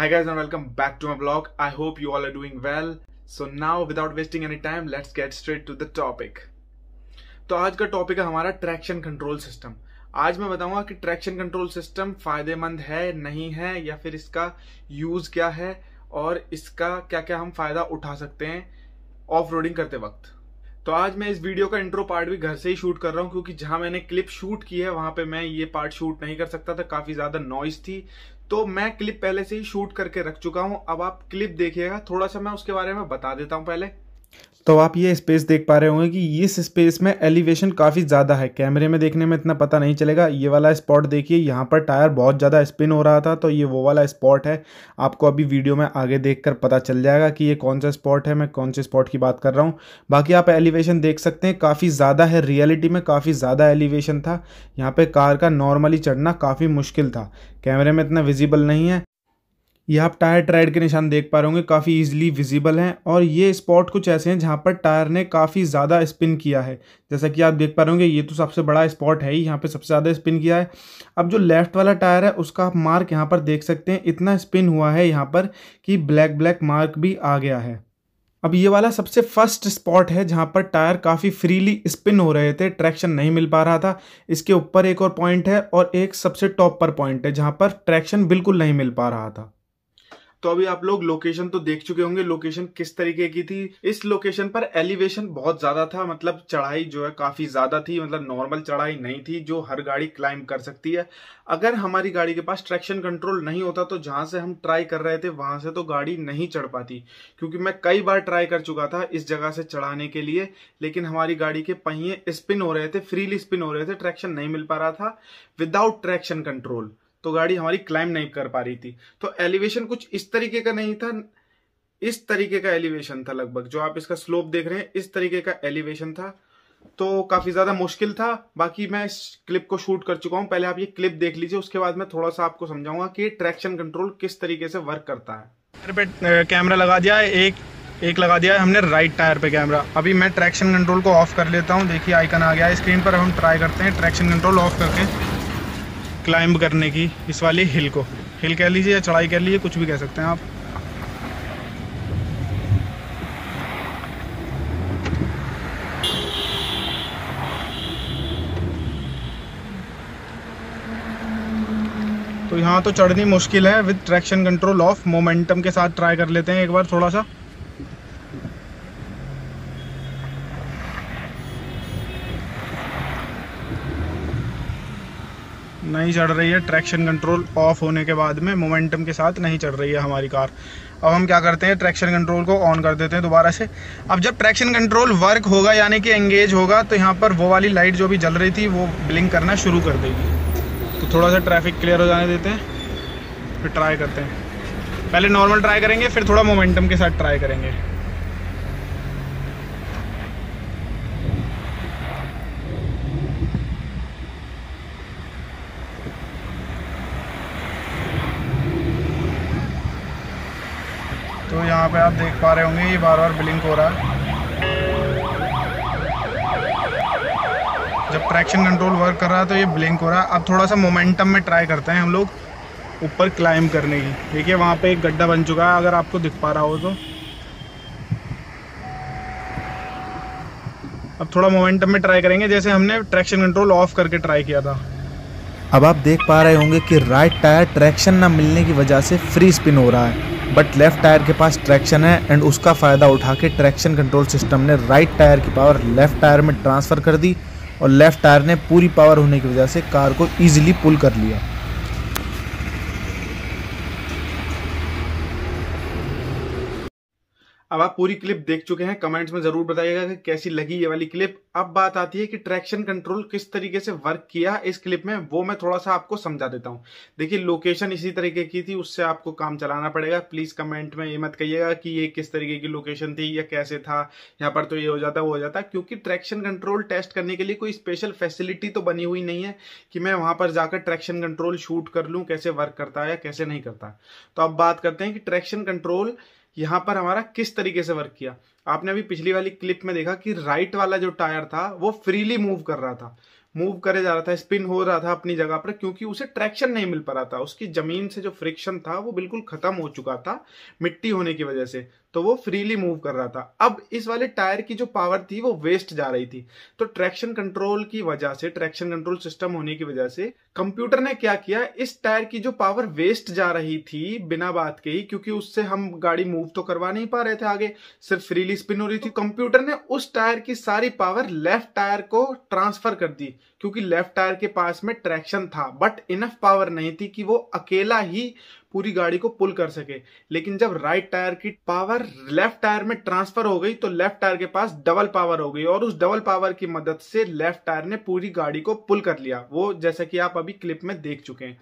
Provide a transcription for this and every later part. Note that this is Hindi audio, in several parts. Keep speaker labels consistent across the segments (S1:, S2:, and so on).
S1: Hi guys and welcome back to my vlog. I hope you all are doing well. So now without wasting any time let's get straight to the topic. तो आज का टॉपिक है हमारा ट्रैक्शन कंट्रोल सिस्टम आज मैं बताऊंगा कि ट्रैक्शन कंट्रोल सिस्टम फायदेमंद है नहीं है या फिर इसका यूज क्या है और इसका क्या क्या हम फायदा उठा सकते हैं ऑफ रोडिंग करते वक्त तो आज मैं इस वीडियो का इंट्रो पार्ट भी घर से ही शूट कर रहा हूँ क्योंकि जहां मैंने क्लिप शूट की है वहां पे मैं ये पार्ट शूट नहीं कर सकता था काफ़ी ज़्यादा नॉइज थी तो मैं क्लिप पहले से ही शूट करके रख चुका हूँ अब आप क्लिप देखिएगा थोड़ा सा मैं उसके बारे में बता देता हूँ पहले तो आप ये स्पेस देख पा रहे होंगे कि इस स्पेस में एलिवेशन काफ़ी ज़्यादा है कैमरे में देखने में इतना पता नहीं चलेगा ये वाला स्पॉट देखिए यहाँ पर टायर बहुत ज़्यादा स्पिन हो रहा था तो ये वो वाला स्पॉट है आपको अभी वीडियो में आगे देख कर पता चल जाएगा कि ये कौन सा स्पॉट है मैं कौन से स्पॉट की बात कर रहा हूँ बाकी आप एलिवेशन देख सकते हैं काफ़ी ज़्यादा है रियलिटी में काफ़ी ज़्यादा एलिवेशन था यहाँ पर कार का नॉर्मली चढ़ना काफ़ी मुश्किल था कैमरे में इतना विजिबल नहीं है ये आप टायर ट्राइड के निशान देख पा रहे होंगे काफ़ी इजीली विजिबल हैं और ये स्पॉट कुछ ऐसे हैं जहाँ पर टायर ने काफ़ी ज़्यादा स्पिन किया है जैसा कि आप देख पा रहे होंगे ये तो सबसे बड़ा स्पॉट है ही यहाँ पे सबसे ज़्यादा स्पिन किया है अब जो लेफ्ट वाला टायर है उसका आप मार्क यहाँ पर देख सकते हैं इतना स्पिन हुआ है यहाँ पर कि ब्लैक ब्लैक मार्क भी आ गया है अब ये वाला सबसे फर्स्ट स्पॉट है जहाँ पर टायर काफ़ी फ्रीली स्पिन हो रहे थे ट्रैक्शन नहीं मिल पा रहा था इसके ऊपर एक और पॉइंट है और एक सबसे टॉप पर पॉइंट है जहाँ पर ट्रैक्शन बिल्कुल नहीं मिल पा रहा था तो अभी आप लोग लोकेशन तो देख चुके होंगे लोकेशन किस तरीके की थी इस लोकेशन पर एलिवेशन बहुत ज्यादा था मतलब चढ़ाई जो है काफी ज्यादा थी मतलब नॉर्मल चढ़ाई नहीं थी जो हर गाड़ी क्लाइंब कर सकती है अगर हमारी गाड़ी के पास ट्रैक्शन कंट्रोल नहीं होता तो जहां से हम ट्राई कर रहे थे वहां से तो गाड़ी नहीं चढ़ पाती क्योंकि मैं कई बार ट्राई कर चुका था इस जगह से चढ़ाने के लिए लेकिन हमारी गाड़ी के पहिए स्पिन हो रहे थे फ्रीली स्पिन हो रहे थे ट्रैक्शन नहीं मिल पा रहा था विदाउट ट्रैक्शन कंट्रोल तो गाड़ी हमारी क्लाइम नहीं कर पा रही थी तो एलिवेशन कुछ इस तरीके का नहीं था इस तरीके का एलिवेशन था लगभग जो आप इसका स्लोप देख रहे हैं इस तरीके का एलिवेशन था तो काफी ज्यादा मुश्किल था बाकी मैं इस क्लिप को शूट कर चुका हूं पहले आप ये क्लिप देख लीजिए उसके बाद मैं थोड़ा सा आपको समझाऊंगा कि ट्रैक्शन कंट्रोल किस तरीके से वर्क करता है कैमरा लगा दिया है एक एक लगा दिया है हमने राइट टायर पे कैमरा अभी मैं ट्रैक्शन कंट्रोल को ऑफ कर लेता हूँ देखिए आइकन आ गया है स्क्रीन पर हम ट्राई करते हैं ट्रैक्शन कंट्रोल ऑफ करके क्लाइंब करने की इस वाली हिल को हिल कह लीजिए या चढ़ाई कह लीजिए कुछ भी कह सकते हैं आप तो यहाँ तो चढ़नी मुश्किल है with traction control off momentum के साथ ट्राई कर लेते हैं एक बार थोड़ा सा नहीं चढ़ रही है ट्रैक्शन कंट्रोल ऑफ होने के बाद में मोमेंटम के साथ नहीं चढ़ रही है हमारी कार अब हम क्या करते हैं ट्रैक्शन कंट्रोल को ऑन कर देते हैं दोबारा से अब जब ट्रैक्शन कंट्रोल वर्क होगा यानी कि एंगेज होगा तो यहाँ पर वो वाली लाइट जो भी जल रही थी वो ब्लिंक करना शुरू कर देगी तो थोड़ा सा ट्रैफिक क्लियर हो जाने देते हैं फिर ट्राई करते हैं पहले नॉर्मल ट्राई करेंगे फिर थोड़ा मोमेंटम के साथ ट्राई करेंगे यहाँ पे आप देख पा रहे होंगे ये बार बार ब्लिंक हो रहा है जब ट्रैक्शन कंट्रोल वर्क कर रहा है तो ये ब्लिंक हो रहा है अब थोड़ा सा मोमेंटम में ट्राई करते हैं हम लोग ऊपर क्लाइम करने की देखिए वहाँ पे एक गड्ढा बन चुका है अगर आपको दिख पा रहा हो तो अब थोड़ा मोमेंटम में ट्राई करेंगे जैसे हमने ट्रैक्शन कंट्रोल ऑफ करके ट्राई किया था अब आप देख पा रहे होंगे कि राइट टायर ट्रैक्शन ना मिलने की वजह से फ्री स्पिन हो रहा है बट लेफ्ट टायर के पास ट्रैक्शन है एंड उसका फ़ायदा उठा के ट्रैक्शन कंट्रोल सिस्टम ने राइट टायर की पावर लेफ्ट टायर में ट्रांसफ़र कर दी और लेफ्ट टायर ने पूरी पावर होने की वजह से कार को ईजिली पुल कर लिया अब आप पूरी क्लिप देख चुके हैं कमेंट्स में जरूर बताइएगा कि कैसी लगी ये वाली क्लिप अब बात आती है कि ट्रैक्शन कंट्रोल किस तरीके से वर्क किया इस क्लिप में वो मैं थोड़ा सा आपको समझा देता हूँ देखिए लोकेशन इसी तरीके की थी उससे आपको काम चलाना पड़ेगा प्लीज कमेंट में ये मत कहिएगा कि ये किस तरीके की लोकेशन थी या कैसे था यहाँ पर तो ये हो जाता वो हो जाता क्योंकि ट्रैक्शन कंट्रोल टेस्ट करने के लिए कोई स्पेशल फैसिलिटी तो बनी हुई नहीं है कि मैं वहां पर जाकर ट्रैक्शन कंट्रोल शूट कर लूँ कैसे वर्क करता है या कैसे नहीं करता तो अब बात करते हैं कि ट्रैक्शन कंट्रोल यहाँ पर हमारा किस तरीके से वर्क किया आपने अभी पिछली वाली क्लिप में देखा कि राइट वाला जो टायर था वो फ्रीली मूव कर रहा था मूव करे जा रहा था स्पिन हो रहा था अपनी जगह पर क्योंकि उसे ट्रैक्शन नहीं मिल पा रहा था उसकी जमीन से जो फ्रिक्शन था वो बिल्कुल खत्म हो चुका था मिट्टी होने की वजह से तो वो फ्रीली मूव कर रहा था अब इस वाले टायर की जो पावर थी वो वेस्ट जा रही थी तो ट्रैक्शन कंट्रोल की वजह से ट्रैक्शन कंट्रोल सिस्टम होने की वजह से कंप्यूटर ने क्या किया इस टायर की जो पावर वेस्ट जा रही थी बिना बात के ही क्योंकि उससे हम गाड़ी मूव तो करवा नहीं पा रहे थे आगे सिर्फ फ्रीली स्पिन हो रही थी कंप्यूटर ने उस टायर की सारी पावर लेफ्ट टायर को ट्रांसफर कर दी क्योंकि लेफ्ट टायर के पास में ट्रैक्शन था बट इनफ पावर नहीं थी कि वो अकेला ही पूरी गाड़ी को पुल कर सके लेकिन जब राइट टायर की पावर लेफ्ट टायर में ट्रांसफर हो गई तो लेफ्ट टायर के पास डबल पावर हो गई और उस डबल पावर की मदद से लेफ्ट टायर ने पूरी गाड़ी को पुल कर लिया वो जैसा कि आप अभी क्लिप में देख चुके हैं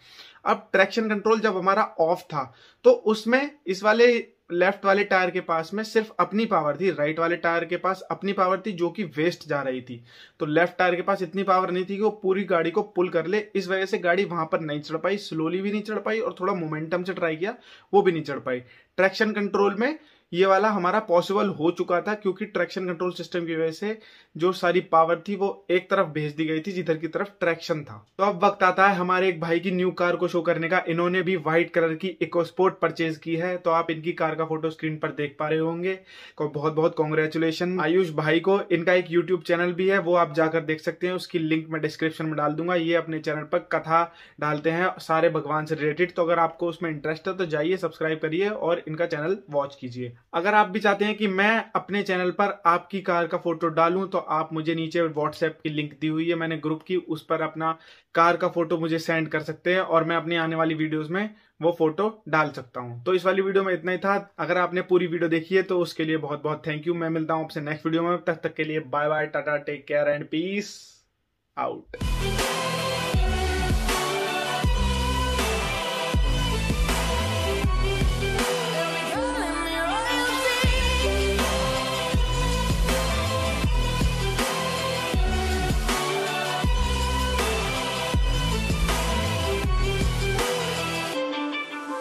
S1: अब ट्रैक्शन कंट्रोल जब हमारा ऑफ था तो उसमें इस वाले लेफ्ट वाले टायर के पास में सिर्फ अपनी पावर थी राइट वाले टायर के पास अपनी पावर थी जो कि वेस्ट जा रही थी तो लेफ्ट टायर के पास इतनी पावर नहीं थी कि वो पूरी गाड़ी को पुल कर ले इस वजह से गाड़ी वहां पर नहीं चढ़ पाई स्लोली भी नहीं चढ़ पाई और थोड़ा मोमेंटम से ट्राई किया वो भी नहीं चढ़ पाई ट्रैक्शन कंट्रोल में ये वाला हमारा पॉसिबल हो चुका था क्योंकि ट्रैक्शन कंट्रोल सिस्टम की वजह से जो सारी पावर थी वो एक तरफ भेज दी गई थी जिधर की तरफ ट्रैक्शन था तो अब वक्त आता है हमारे एक भाई की न्यू कार को शो करने का इन्होंने भी व्हाइट कलर की इकोस्पोर्ट परचेज की है तो आप इनकी कार का फोटो स्क्रीन पर देख पा रहे होंगे बहुत बहुत कॉन्ग्रेचुलेशन आयुष भाई को इनका एक यूट्यूब चैनल भी है वो आप जाकर देख सकते हैं उसकी लिंक मैं डिस्क्रिप्शन में डाल दूंगा ये अपने चैनल पर कथा डालते हैं सारे भगवान से रिलेटेड तो अगर आपको उसमें इंटरेस्ट है तो जाइए सब्सक्राइब करिए और इनका चैनल वॉच कीजिए अगर आप भी चाहते हैं कि मैं अपने चैनल पर आपकी कार का फोटो डालूं तो आप मुझे नीचे व्हाट्सएप की लिंक दी हुई है मैंने ग्रुप की उस पर अपना कार का फोटो मुझे सेंड कर सकते हैं और मैं अपनी आने वाली वीडियोस में वो फोटो डाल सकता हूं तो इस वाली वीडियो में इतना ही था अगर आपने पूरी वीडियो देखी है तो उसके लिए बहुत बहुत थैंक यू मैं मिलता हूं आपसे नेक्स्ट वीडियो में तब तक, तक के लिए bye bye tata take care and peace out